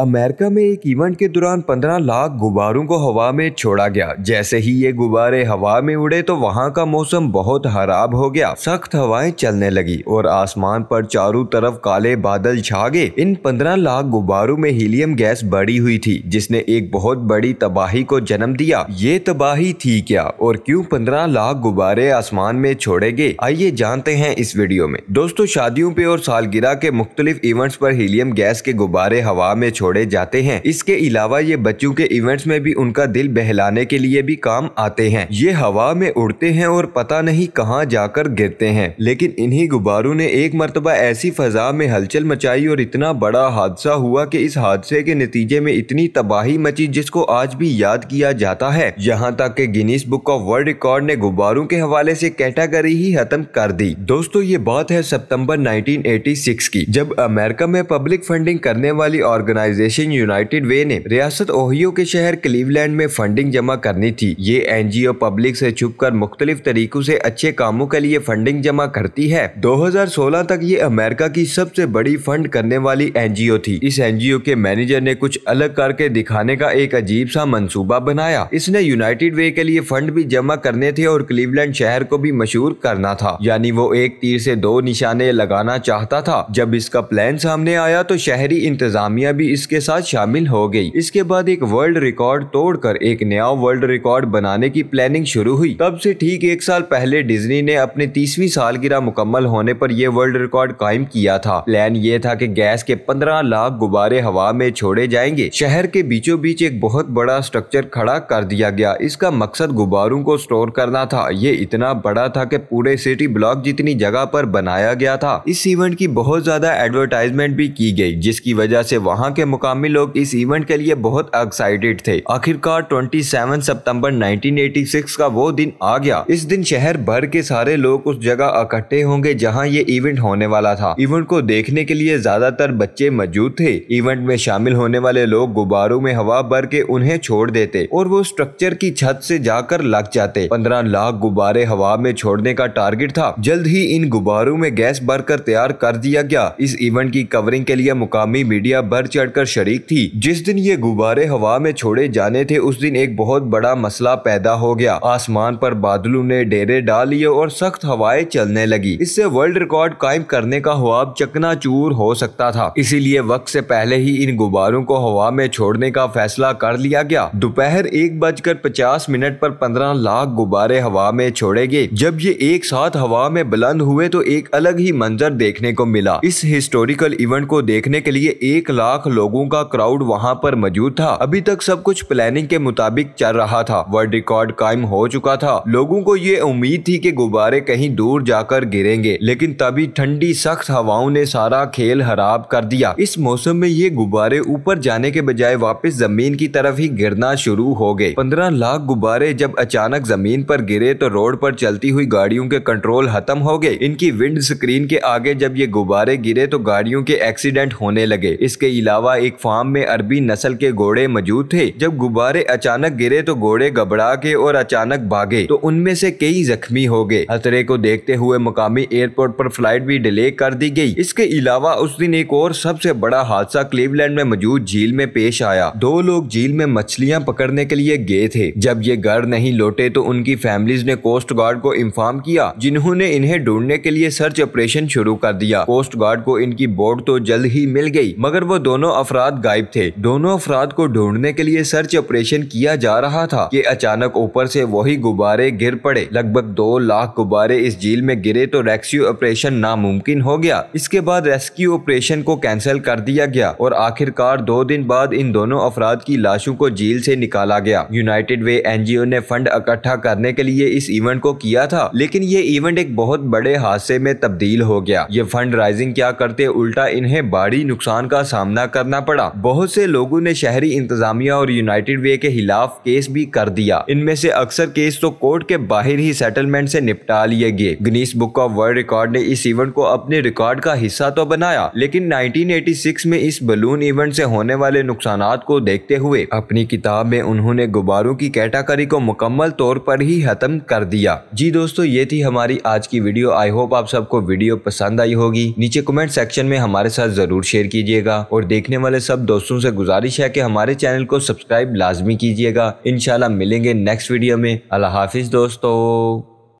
America में एक event के दौरान 15 लाख गुब्बारों को हवा में छोड़ा गया जैसे ही ये गुब्बारे हवा में उड़े तो वहाँ का मौसम बहुत खराब हो गया सख्त हवाएं चलने लगी और आसमान पर चारों तरफ काले बादल छा गए इन 15 लाख गुब्बारों में हीलियम गैस बड़ी हुई थी जिसने एक बहुत बड़ी तबाही को जन्म दिया ये तबाही थी क्या और क्यूँ पंद्रह लाख गुब्बारे आसमान में छोड़े गए आइए जानते हैं इस वीडियो में दोस्तों शादियों पे और सालगिरह के मुख्तलिफ इवेंट्स पर हीलियम गैस के गुब्बारे हवा में छोड़ छोड़े जाते हैं इसके अलावा ये बच्चों के इवेंट्स में भी उनका दिल बहलाने के लिए भी काम आते हैं ये हवा में उड़ते हैं और पता नहीं कहाँ जाकर गिरते हैं लेकिन इन्हीं गुब्बारों ने एक मरतबा ऐसी फजा में हलचल मचाई और इतना बड़ा हादसा हुआ कि इस हादसे के नतीजे में इतनी तबाही मची जिसको आज भी याद किया जाता है यहाँ तक कि Guinness book of world record ने गुब्बारों के हवाले से कैटेगरी ही खत्म कर दी दोस्तों ये बात है सितंबर 1986 की जब अमेरिका में पब्लिक फंडिंग करने वाली ऑर्गेनाइज ऑर्गेनाइजेशन यूनाइटेड वे ने रियासत ओहियो के शहर क्लीवलैंड में फंडिंग जमा करनी थी ये एनजीओ पब्लिक से छुपकर मुख्तलिफ तरीकों से अच्छे कामों के लिए फंडिंग जमा करती है 2016 तक ये अमेरिका की सबसे बड़ी फंड करने वाली एनजीओ थी इस एनजीओ के मैनेजर ने कुछ अलग करके दिखाने का एक अजीब सा मंसूबा बनाया इसने यूनाइटेड वे के लिए फंड भी जमा करने थे और क्लीवलैंड शहर को भी मशहूर करना था यानी वो एक तीर से दो निशाने लगाना चाहता था जब इसका प्लान सामने आया तो शहरी इंतजामिया भी इसके साथ शामिल हो गई इसके बाद एक वर्ल्ड रिकॉर्ड तोड़कर एक नया वर्ल्ड रिकॉर्ड बनाने की प्लानिंग शुरू हुई तब से ठीक एक साल पहले डिज्नी ने अपने तीसवीं सालगिरह मुकम्मल होने पर यह वर्ल्ड रिकॉर्ड कायम किया था प्लान ये था कि गैस के पंद्रह लाख गुब्बारे हवा में छोड़े जाएंगे शहर के बीचों बीच एक बहुत बड़ा स्ट्रक्चर खड़ा कर दिया गया इसका मकसद गुब्बारों को स्टोर करना था ये इतना बड़ा था कि पूरे सिटी ब्लॉक जितनी जगह पर बनाया गया था इस इवेंट की बहुत ज्यादा एडवर्टाइजमेंट भी की गई जिसकी वजह से वहाँ के मुकामी लोग इस इवेंट के लिए बहुत एक्साइटेड थे आखिरकार 27 सितंबर 1986 का वो दिन आ गया इस दिन शहर भर के सारे लोग उस जगह इकट्ठे होंगे जहां ये इवेंट होने वाला था इवेंट को देखने के लिए ज्यादातर बच्चे मौजूद थे इवेंट में शामिल होने वाले लोग गुब्बारों में हवा भर के उन्हें छोड़ देते और वो स्ट्रक्चर की छत से जाकर लग जाते पंद्रह लाख गुब्बारे हवा में छोड़ने का टारगेट था जल्द ही इन गुब्बारों में गैस कर तैयार कर दिया गया इस इवेंट की कवरिंग के लिए मुकामी मीडिया बढ़ चढ़ बनकर शरीक थी जिस दिन ये गुब्बारे हवा में छोड़े जाने थे उस दिन एक बहुत बड़ा मसला पैदा हो गया आसमान पर बादलों ने डेरे डाल लिए और सख्त हवाएं चलने लगी इससे वर्ल्ड रिकॉर्ड कायम करने का ख्वाब चकनाचूर हो सकता था इसीलिए वक्त से पहले ही इन गुब्बारों को हवा में छोड़ने का फैसला कर लिया गया दोपहर एक बजकर पचास मिनट पर पंद्रह लाख गुब्बारे हवा में छोड़े गए जब ये एक साथ हवा में बुलंद हुए तो एक अलग ही मंजर देखने को मिला इस हिस्टोरिकल इवेंट को देखने के लिए एक लाख लोग लोगों का क्राउड वहां पर मौजूद था अभी तक सब कुछ प्लानिंग के मुताबिक चल रहा था वर्ल्ड रिकॉर्ड कायम हो चुका था लोगों को ये उम्मीद थी कि गुब्बारे कहीं दूर जाकर गिरेंगे लेकिन तभी ठंडी सख्त हवाओं ने सारा खेल खराब कर दिया इस मौसम में ये गुब्बारे ऊपर जाने के बजाय वापस जमीन की तरफ ही गिरना शुरू हो गए पंद्रह लाख गुब्बारे जब अचानक जमीन पर गिरे तो रोड पर चलती हुई गाड़ियों के कंट्रोल खत्म हो गए इनकी विंड स्क्रीन के आगे जब ये गुब्बारे गिरे तो गाड़ियों के एक्सीडेंट होने लगे इसके अलावा एक फार्म में अरबी नस्ल के घोड़े मौजूद थे जब गुब्बारे अचानक गिरे तो घोड़े घबरा के और अचानक भागे तो उनमें से कई जख्मी हो गए खतरे को देखते हुए मुकामी एयरपोर्ट पर फ्लाइट भी डिले कर दी गई इसके अलावा उस दिन एक और सबसे बड़ा हादसा क्लीवलैंड में मौजूद झील में पेश आया दो लोग झील में मछलियाँ पकड़ने के लिए गए थे जब ये घर नहीं लौटे तो उनकी फैमिलीज ने कोस्ट गार्ड को इन्फॉर्म किया जिन्होंने इन्हें ढूंढने के लिए सर्च ऑपरेशन शुरू कर दिया कोस्ट गार्ड को इनकी बोट तो जल्द ही मिल गई मगर वो दोनों अफराद गायब थे दोनों अफराद को ढूंढने के लिए सर्च ऑपरेशन किया जा रहा था कि अचानक ऊपर से वही गुब्बारे गिर पड़े लगभग दो लाख गुब्बारे इस झील में गिरे तो रेस्क्यू ऑपरेशन नामुमकिन हो गया इसके बाद रेस्क्यू ऑपरेशन को कैंसिल कर दिया गया और आखिरकार दो दिन बाद इन दोनों अफराद की लाशों को झील से निकाला गया यूनाइटेड वे एनजीओ ने फंड इकट्ठा करने के लिए इस इवेंट को किया था लेकिन ये इवेंट एक बहुत बड़े हादसे में तब्दील हो गया ये फंड राइजिंग क्या करते उल्टा इन्हें भारी नुकसान का सामना करना करना पड़ा बहुत से लोगों ने शहरी इंतजामिया और यूनाइटेड वे के खिलाफ केस भी कर दिया इनमें से अक्सर केस तो कोर्ट के बाहर ही सेटलमेंट से निपटा लिए गए Guinness book of world record ने इस इवेंट को अपने रिकॉर्ड का हिस्सा तो बनाया लेकिन 1986 में इस बलून इवेंट से होने वाले नुकसान को देखते हुए अपनी किताब में उन्होंने गुब्बारों की कैटागरी को मुकम्मल तौर पर ही खत्म कर दिया जी दोस्तों ये थी हमारी आज की वीडियो आई होप आप सबको वीडियो पसंद आई होगी नीचे कमेंट सेक्शन में हमारे साथ जरूर शेयर कीजिएगा और देखने वाले वाले सब दोस्तों से गुजारिश है कि हमारे चैनल को सब्सक्राइब लाजमी कीजिएगा इनशाला मिलेंगे नेक्स्ट वीडियो में अल्लाह हाफिज दोस्तों